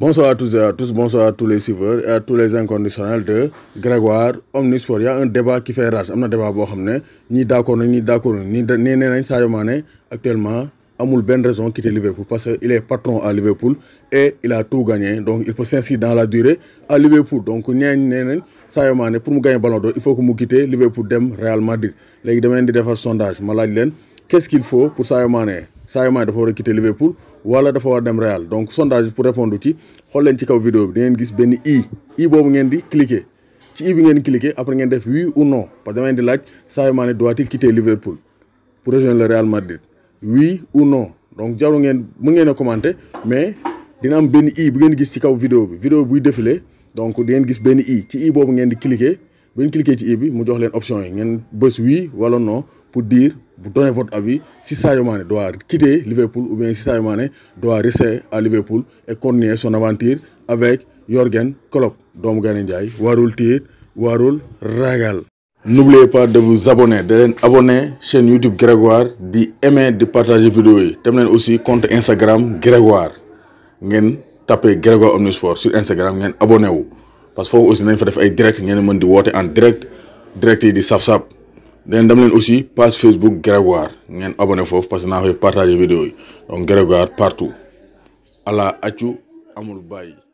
Bonsoir à tous et à tous, bonsoir à tous les suiveurs et à tous les inconditionnels de Grégoire Omnisport. Il y a un débat qui fait rage. Il y a un débat qui est ni d'accord, ni d'accord, ni Mané. Actuellement, Amoul Ben raison quitter Liverpool parce qu'il est patron à Liverpool et il a tout gagné. Donc il peut s'inscrire dans la durée à Liverpool. Donc Sayomane, Mané, pour gagner le ballon d'or, il faut que nous Liverpool dem Real Madrid. Il demande de faire sondage, qu'est-ce qu'il faut pour Sayomane? Sadio Mané dafa war a quitter Liverpool wala dafa war a dem Real donc sondage pour répondre ci xool leen ci kaw vidéo bi da ngeen gis benn i i boobu ngeen di cliquer ci i bi ngeen cliquer après ngeen def oui ou non parce que damay di laaj Sadio ne doit-il quitter Liverpool pour rejoindre le Real Madrid oui ou non donc jaru ngeen mën ngeen a commenter mais dina am benn i bu ngeen gis ci kaw vidéo bi vidéo buy défilé donc di ngeen gis benn i ci i boobu ngeen di cliquer bu ngeen cliquer ci i bi mu jox leen option yi ngeen bës oui wala non pour dire vous donnez votre avis si Sadio Mane doit quitter Liverpool ou bien si Sadio Mane doit rester à Liverpool et continuer son aventure avec Jorgen Klopp warul warul ragal. N'oubliez pas de vous abonner de à la chaîne YouTube Grégoire d'aimer, de partager partager vidéo yi aussi compte Instagram Grégoire Vous tapez Grégoire Omnisport sur Instagram vous abonnez-vous. parce que vous aussi nañ fa def ay direct vous di en direct direct di den dem leen aussi page Facebook Grégoire ngeen abonné foofu parce que naa fay partager vidéo yi don Grégoire partout allah accu amul bàyyi